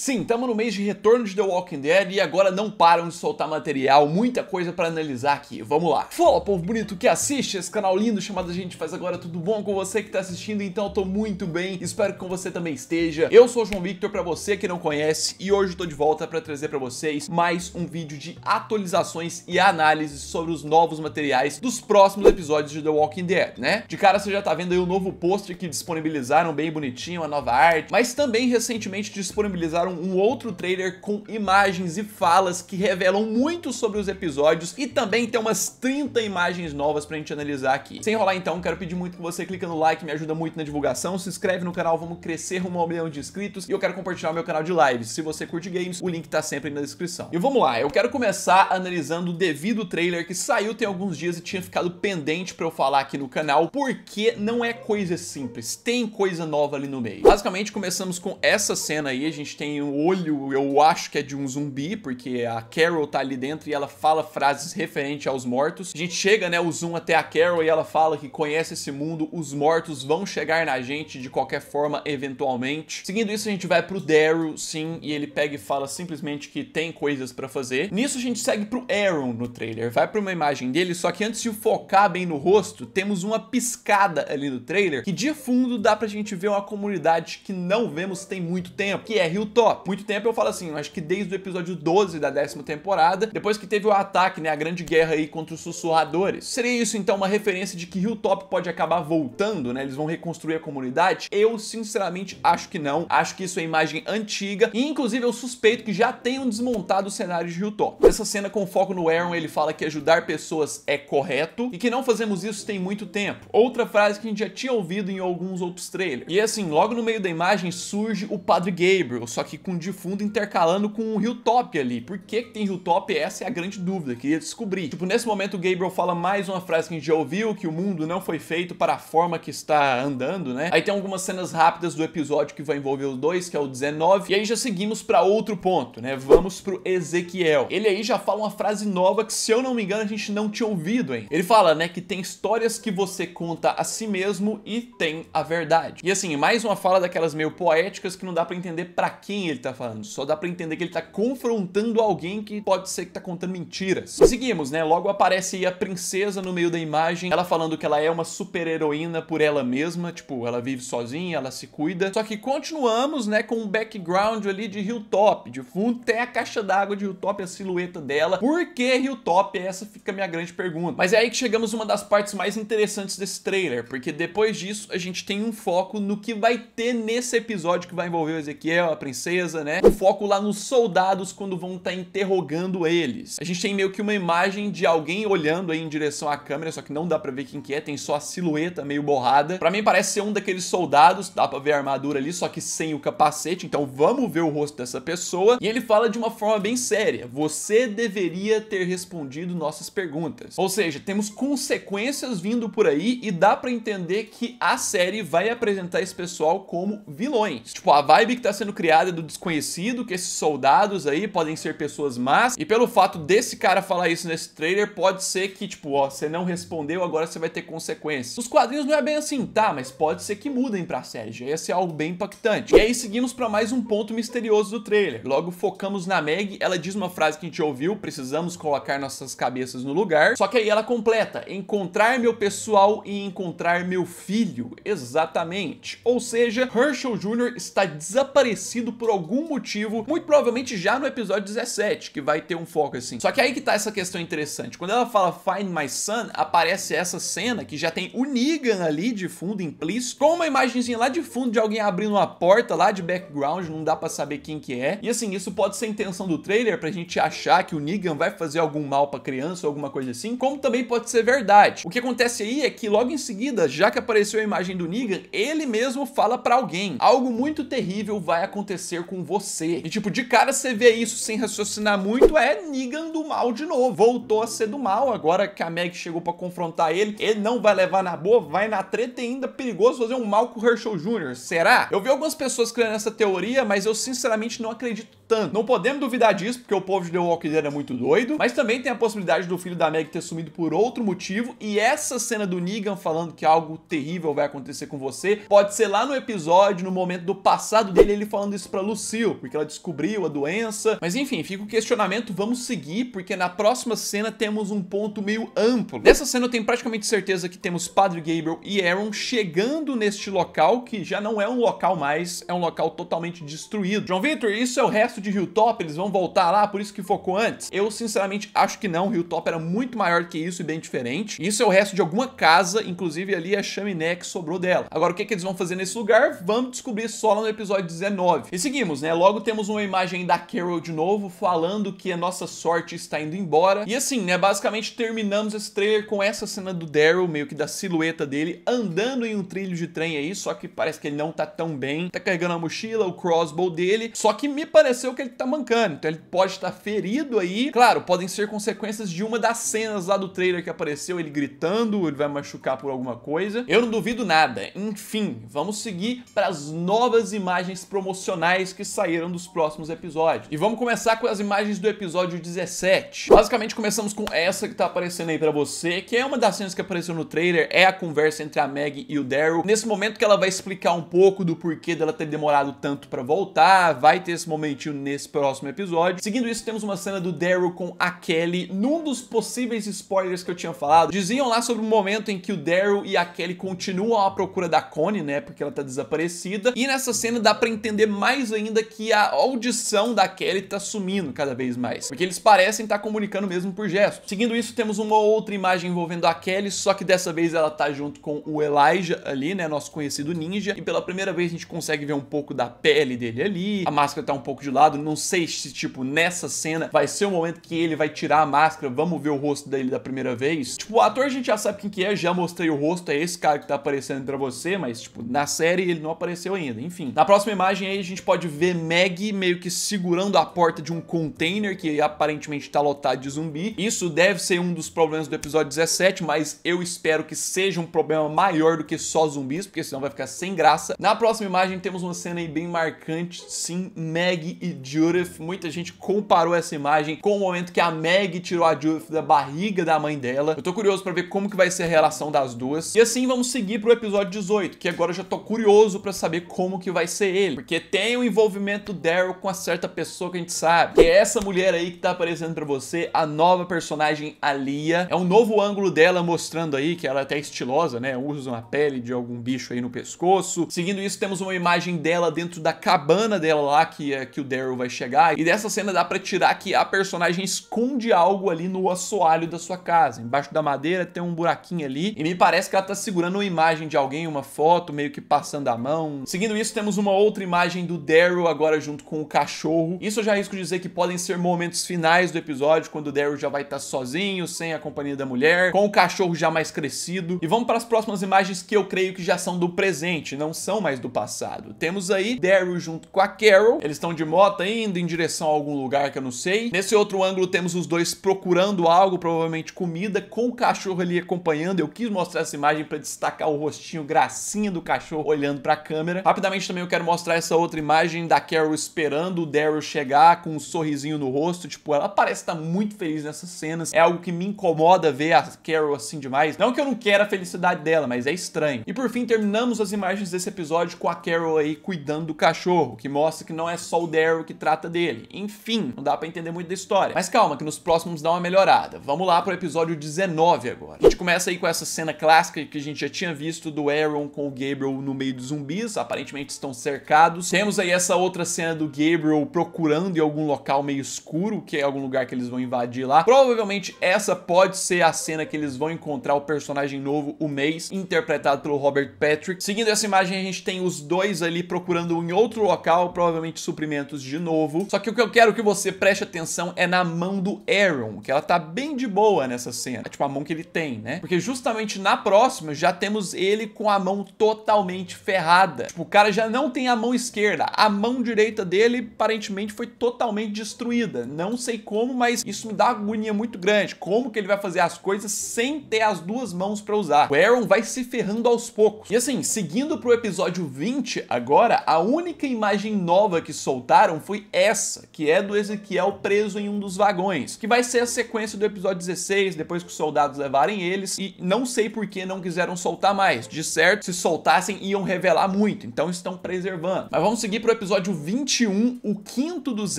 Sim, estamos no mês de retorno de The Walking Dead e agora não param de soltar material, muita coisa para analisar aqui. Vamos lá. Fala, povo bonito que assiste esse canal lindo chamado A Gente Faz Agora, tudo bom com você que tá assistindo? Então eu tô muito bem, espero que com você também esteja. Eu sou o João Victor para você que não conhece e hoje tô de volta para trazer para vocês mais um vídeo de atualizações e análises sobre os novos materiais dos próximos episódios de The Walking Dead, né? De cara você já tá vendo aí o um novo pôster que disponibilizaram bem bonitinho, a nova arte, mas também recentemente disponibilizaram lançaram um outro trailer com imagens e falas que revelam muito sobre os episódios e também tem umas 30 imagens novas pra gente analisar aqui. Sem enrolar então, quero pedir muito que você clica no like, me ajuda muito na divulgação, se inscreve no canal, vamos crescer rumo ao milhão de inscritos e eu quero compartilhar o meu canal de lives. Se você curte games, o link tá sempre na descrição. E vamos lá, eu quero começar analisando o devido trailer que saiu tem alguns dias e tinha ficado pendente pra eu falar aqui no canal, porque não é coisa simples, tem coisa nova ali no meio. Basicamente começamos com essa cena aí, a gente tem o olho, eu acho que é de um zumbi, porque a Carol tá ali dentro e ela fala frases referentes aos mortos. A gente chega, né, o zoom até a Carol e ela fala que conhece esse mundo, os mortos vão chegar na gente de qualquer forma, eventualmente. Seguindo isso, a gente vai pro Daryl, sim, e ele pega e fala simplesmente que tem coisas para fazer. Nisso a gente segue pro Aaron no trailer, vai pra uma imagem dele, só que antes de focar bem no rosto, temos uma piscada ali no trailer, que de fundo dá pra gente ver uma comunidade que não vemos tem muito tempo, que é Hilton muito tempo eu falo assim, acho que desde o episódio 12 da décima temporada, depois que teve o ataque, né, a grande guerra aí contra os sussurradores. Seria isso então uma referência de que Hilltop pode acabar voltando, né? Eles vão reconstruir a comunidade? Eu sinceramente acho que não. Acho que isso é imagem antiga e inclusive eu suspeito que já tenham desmontado o cenário de Hilltop. Essa cena com foco no Aaron, ele fala que ajudar pessoas é correto e que não fazemos isso tem muito tempo. Outra frase que a gente já tinha ouvido em alguns outros trailers. E assim, logo no meio da imagem surge o Padre Gabriel, só que com de fundo intercalando com um hilltop ali. Por que, que tem hilltop? Essa é a grande dúvida, queria descobrir. Tipo, nesse momento o Gabriel fala mais uma frase que a gente já ouviu, que o mundo não foi feito para a forma que está andando, né? Aí tem algumas cenas rápidas do episódio que vai envolver os dois, que é o 19, e aí já seguimos para outro ponto, né? Vamos pro Ezequiel. Ele aí já fala uma frase nova que, se eu não me engano, a gente não tinha ouvido, hein? Ele fala, né, que tem histórias que você conta a si mesmo e tem a verdade. E assim, mais uma fala daquelas meio poéticas que não dá para entender para quem quem ele tá falando, só dá para entender que ele tá confrontando alguém que pode ser que tá contando mentiras. Seguimos, né? Logo aparece aí a princesa no meio da imagem, ela falando que ela é uma super-heroína por ela mesma, tipo, ela vive sozinha, ela se cuida. Só que continuamos, né, com um background ali de Hilltop, de fundo tem a caixa d'água de Hilltop, a silhueta dela. Por que Hilltop? Essa fica a minha grande pergunta. Mas é aí que chegamos uma das partes mais interessantes desse trailer, porque depois disso a gente tem um foco no que vai ter nesse episódio que vai envolver o Ezequiel, a princesa, né? O foco lá nos soldados quando vão estar tá interrogando eles. A gente tem meio que uma imagem de alguém olhando aí em direção à câmera, só que não dá pra ver quem que é, tem só a silhueta meio borrada. Pra mim parece ser um daqueles soldados, dá pra ver a armadura ali, só que sem o capacete, então vamos ver o rosto dessa pessoa. E ele fala de uma forma bem séria, você deveria ter respondido nossas perguntas. Ou seja, temos consequências vindo por aí e dá pra entender que a série vai apresentar esse pessoal como vilões. Tipo, a vibe que tá sendo criada do desconhecido, que esses soldados aí podem ser pessoas más. E pelo fato desse cara falar isso nesse trailer, pode ser que, tipo, ó, você não respondeu, agora você vai ter consequências. Os quadrinhos não é bem assim, tá? Mas pode ser que mudem pra série, já ia ser algo bem impactante. E aí seguimos pra mais um ponto misterioso do trailer. Logo focamos na Meg, ela diz uma frase que a gente ouviu, precisamos colocar nossas cabeças no lugar. Só que aí ela completa, encontrar meu pessoal e encontrar meu filho. Exatamente. Ou seja, Herschel Jr. está desaparecido por por algum motivo, muito provavelmente já no episódio 17, que vai ter um foco assim. Só que aí que tá essa questão interessante. Quando ela fala Find My Son, aparece essa cena que já tem o Negan ali de fundo implícito, com uma imagenzinha lá de fundo de alguém abrindo uma porta lá de background, não dá para saber quem que é. E assim, isso pode ser a intenção do trailer pra gente achar que o Negan vai fazer algum mal pra criança ou alguma coisa assim, como também pode ser verdade. O que acontece aí é que logo em seguida, já que apareceu a imagem do Negan, ele mesmo fala para alguém. Algo muito terrível vai acontecer com você. E tipo, de cara você vê isso sem raciocinar muito, é Negan do mal de novo. Voltou a ser do mal, agora que a Meg chegou para confrontar ele, ele não vai levar na boa, vai na treta e ainda é perigoso fazer um mal com o Herschel Jr. Será? Eu vi algumas pessoas criando essa teoria, mas eu sinceramente não acredito não podemos duvidar disso, porque o povo de The Walking Dead é muito doido, mas também tem a possibilidade do filho da Meg ter sumido por outro motivo, e essa cena do Negan falando que algo terrível vai acontecer com você, pode ser lá no episódio, no momento do passado dele, ele falando isso pra Lucille, porque ela descobriu a doença, mas enfim, fica o questionamento, vamos seguir, porque na próxima cena temos um ponto meio amplo. Nessa cena eu tenho praticamente certeza que temos Padre Gabriel e Aaron chegando neste local, que já não é um local mais, é um local totalmente destruído. João Victor, isso é o resto de de Hilltop, eles vão voltar lá, por isso que focou antes? Eu, sinceramente, acho que não. Hilltop era muito maior que isso e bem diferente. Isso é o resto de alguma casa, inclusive ali a chaminé que sobrou dela. Agora, o que, que eles vão fazer nesse lugar? Vamos descobrir só lá no episódio 19. E seguimos, né? Logo temos uma imagem da Carol de novo, falando que a nossa sorte está indo embora. E assim, né? Basicamente terminamos esse trailer com essa cena do Daryl, meio que da silhueta dele, andando em um trilho de trem aí, só que parece que ele não tá tão bem. Tá carregando a mochila, o crossbow dele, só que me pareceu o que ele tá mancando. Então ele pode estar ferido aí. Claro, podem ser consequências de uma das cenas lá do trailer que apareceu, ele gritando, ele vai machucar por alguma coisa. Eu não duvido nada. Enfim, vamos seguir para as novas imagens promocionais que saíram dos próximos episódios. E vamos começar com as imagens do episódio 17. Basicamente começamos com essa que tá aparecendo aí para você, que é uma das cenas que apareceu no trailer, é a conversa entre a Maggie e o Daryl. Nesse momento que ela vai explicar um pouco do porquê dela ter demorado tanto para voltar, vai ter esse momentinho nesse próximo episódio. Seguindo isso, temos uma cena do Daryl com a Kelly. Num dos possíveis spoilers que eu tinha falado, diziam lá sobre o momento em que o Daryl e a Kelly continuam à procura da Connie, né? Porque ela tá desaparecida. E nessa cena dá para entender mais ainda que a audição da Kelly tá sumindo cada vez mais. Porque eles parecem estar tá comunicando mesmo por gesto. Seguindo isso, temos uma outra imagem envolvendo a Kelly, só que dessa vez ela tá junto com o Elijah ali, né? Nosso conhecido ninja. E pela primeira vez a gente consegue ver um pouco da pele dele ali. A máscara tá um pouco de lado lado. Não sei se, tipo, nessa cena vai ser o momento que ele vai tirar a máscara. Vamos ver o rosto dele da primeira vez. Tipo, o ator a gente já sabe quem que é, já mostrei o rosto, é esse cara que tá aparecendo pra você, mas, tipo, na série ele não apareceu ainda. Enfim. Na próxima imagem aí a gente pode ver Maggie meio que segurando a porta de um container que aparentemente tá lotado de zumbi. Isso deve ser um dos problemas do episódio 17, mas eu espero que seja um problema maior do que só zumbis, porque senão vai ficar sem graça. Na próxima imagem temos uma cena aí bem marcante, sim, Maggie e Judith. Muita gente comparou essa imagem com o momento que a Meg tirou a Judith da barriga da mãe dela. Eu tô curioso para ver como que vai ser a relação das duas. E assim vamos seguir pro episódio 18, que agora eu já tô curioso para saber como que vai ser ele, porque tem o envolvimento Daryl com a certa pessoa que a gente sabe, que é essa mulher aí que tá aparecendo para você, a nova personagem Alia. É um novo ângulo dela mostrando aí que ela é até estilosa, né? Usa uma pele de algum bicho aí no pescoço. Seguindo isso, temos uma imagem dela dentro da cabana dela lá que é, que o Daryl Carol vai chegar. E dessa cena dá para tirar que a personagem esconde algo ali no assoalho da sua casa. Embaixo da madeira tem um buraquinho ali. E me parece que ela tá segurando uma imagem de alguém, uma foto, meio que passando a mão. Seguindo isso, temos uma outra imagem do Daryl agora junto com o cachorro. Isso eu já risco dizer que podem ser momentos finais do episódio, quando o Daryl já vai estar tá sozinho, sem a companhia da mulher, com o cachorro já mais crescido. E vamos para as próximas imagens que eu creio que já são do presente, não são mais do passado. Temos aí Daryl junto com a Carol. Eles estão de moto rota indo em direção a algum lugar que eu não sei. Nesse outro ângulo temos os dois procurando algo, provavelmente comida, com o cachorro ali acompanhando. Eu quis mostrar essa imagem para destacar o rostinho gracinha do cachorro olhando para a câmera. Rapidamente também eu quero mostrar essa outra imagem da Carol esperando o Daryl chegar com um sorrisinho no rosto, tipo, ela parece estar tá muito feliz nessas cenas. É algo que me incomoda ver a Carol assim demais. Não que eu não queira a felicidade dela, mas é estranho. E por fim, terminamos as imagens desse episódio com a Carol aí cuidando do cachorro, que mostra que não é só o Daryl Carol que trata dele. Enfim, não dá para entender muito da história. Mas calma, que nos próximos dá uma melhorada. Vamos lá pro episódio 19 agora. A gente começa aí com essa cena clássica que a gente já tinha visto do Aaron com o Gabriel no meio dos zumbis, aparentemente estão cercados. Temos aí essa outra cena do Gabriel procurando em algum local meio escuro, que é algum lugar que eles vão invadir lá. Provavelmente essa pode ser a cena que eles vão encontrar o personagem novo, o Mace, interpretado pelo Robert Patrick. Seguindo essa imagem, a gente tem os dois ali procurando em outro local, provavelmente suprimentos de de novo. Só que o que eu quero que você preste atenção é na mão do Aaron, que ela tá bem de boa nessa cena. É tipo a mão que ele tem, né? Porque justamente na próxima já temos ele com a mão totalmente ferrada. Tipo, o cara já não tem a mão esquerda. A mão direita dele aparentemente foi totalmente destruída. Não sei como, mas isso me dá agonia muito grande. Como que ele vai fazer as coisas sem ter as duas mãos para usar? O Aaron vai se ferrando aos poucos. E assim, seguindo pro episódio 20 agora, a única imagem nova que soltaram foi essa, que é do Ezequiel preso em um dos vagões, que vai ser a sequência do episódio 16, depois que os soldados levarem eles, e não sei por que não quiseram soltar mais. De certo, se soltassem, iam revelar muito, então estão preservando. Mas vamos seguir pro episódio 21, o quinto dos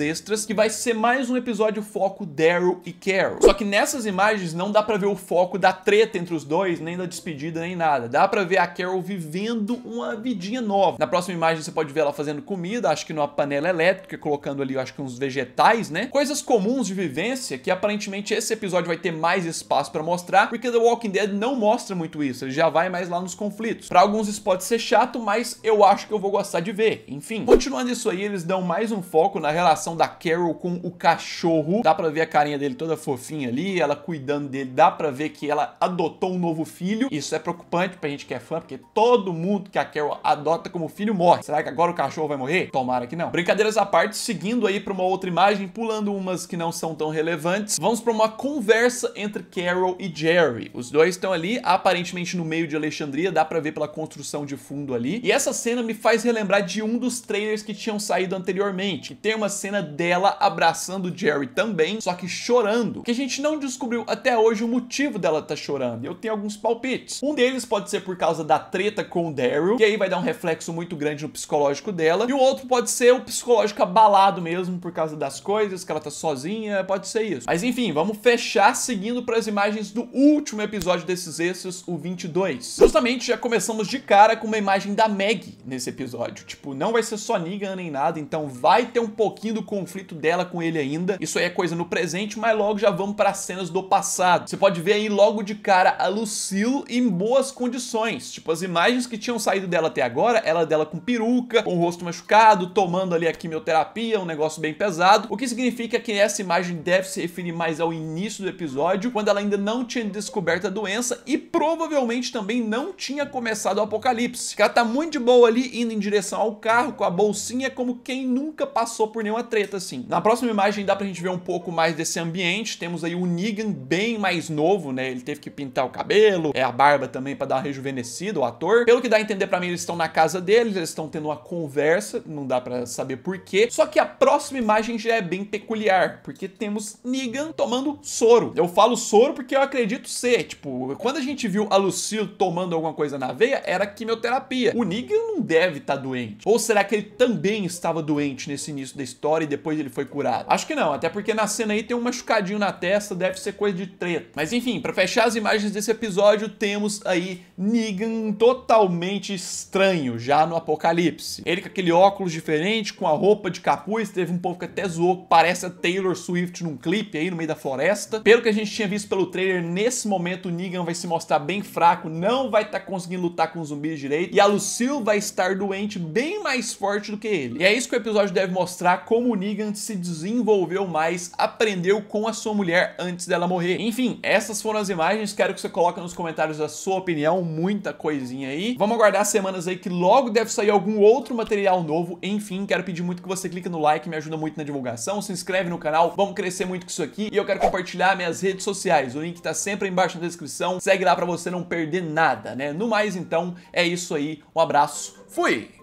extras, que vai ser mais um episódio foco Daryl e Carol. Só que nessas imagens não dá pra ver o foco da treta entre os dois, nem da despedida, nem nada. Dá pra ver a Carol vivendo uma vidinha nova. Na próxima imagem você pode ver ela fazendo comida, acho que numa panela elétrica, colocando ali, eu acho que uns vegetais, né? Coisas comuns de vivência que aparentemente esse episódio vai ter mais espaço para mostrar, porque The Walking Dead não mostra muito isso, ele já vai mais lá nos conflitos. Para alguns isso pode ser chato, mas eu acho que eu vou gostar de ver. Enfim, continuando isso aí, eles dão mais um foco na relação da Carol com o cachorro. Dá para ver a carinha dele toda fofinha ali, ela cuidando dele, dá para ver que ela adotou um novo filho. Isso é preocupante pra gente que é fã, porque todo mundo que a Carol adota como filho morre. Será que agora o cachorro vai morrer? Tomara que não. Brincadeiras à parte, parte, seguindo aí para uma outra imagem, pulando umas que não são tão relevantes, vamos para uma conversa entre Carol e Jerry. Os dois estão ali, aparentemente no meio de Alexandria, dá para ver pela construção de fundo ali. E essa cena me faz relembrar de um dos trailers que tinham saído anteriormente, que tem uma cena dela abraçando Jerry também, só que chorando, que a gente não descobriu até hoje o motivo dela tá chorando. Eu tenho alguns palpites. Um deles pode ser por causa da treta com o Daryl, que aí vai dar um reflexo muito grande no psicológico dela, e o outro pode ser o psicológico abalado mesmo por causa das coisas, que ela tá sozinha, pode ser isso. Mas enfim, vamos fechar seguindo para as imagens do último episódio desses extras, o 22. Justamente já começamos de cara com uma imagem da Meg nesse episódio. Tipo, não vai ser só Negan nem nada, então vai ter um pouquinho do conflito dela com ele ainda. Isso aí é coisa no presente, mas logo já vamos para cenas do passado. Você pode ver aí logo de cara a Lucille em boas condições. Tipo, as imagens que tinham saído dela até agora, ela dela com peruca, com o rosto machucado, tomando ali a quimioterapia terapia, um negócio bem pesado, o que significa que essa imagem deve se referir mais ao início do episódio, quando ela ainda não tinha descoberto a doença e provavelmente também não tinha começado o apocalipse. Ela tá muito de boa ali, indo em direção ao carro com a bolsinha, como quem nunca passou por nenhuma treta assim. Na próxima imagem dá pra gente ver um pouco mais desse ambiente, temos aí o Negan bem mais novo, né? Ele teve que pintar o cabelo, é a barba também para dar uma rejuvenescida, o ator. Pelo que dá a entender para mim, eles estão na casa deles, eles estão tendo uma conversa, não dá para saber porquê, quê. Só que a próxima imagem já é bem peculiar, porque temos Negan tomando soro. Eu falo soro porque eu acredito ser. Tipo, quando a gente viu a Lucille tomando alguma coisa na veia, era quimioterapia. O Negan não deve estar tá doente. Ou será que ele também estava doente nesse início da história e depois ele foi curado? Acho que não, até porque na cena aí tem um machucadinho na testa, deve ser coisa de treta. Mas enfim, para fechar as imagens desse episódio, temos aí Negan totalmente estranho já no apocalipse. Ele com aquele óculos diferente, com a roupa de capuz, teve um povo que até zoou, parece a Taylor Swift num clipe aí no meio da floresta. Pelo que a gente tinha visto pelo trailer, nesse momento o Negan vai se mostrar bem fraco, não vai estar tá conseguindo lutar com os zumbis direito, e a Lucille vai estar doente bem mais forte do que ele. E é isso que o episódio deve mostrar, como o Negan se desenvolveu mais, aprendeu com a sua mulher antes dela morrer. Enfim, essas foram as imagens, quero que você coloque nos comentários a sua opinião, muita coisinha aí. Vamos aguardar semanas aí que logo deve sair algum outro material novo, enfim, quero pedir muito que você você clica no like, me ajuda muito na divulgação, se inscreve no canal, vamos crescer muito com isso aqui. E eu quero compartilhar minhas redes sociais, o link tá sempre aí embaixo na descrição, segue lá para você não perder nada, né? No mais então, é isso aí, um abraço, fui!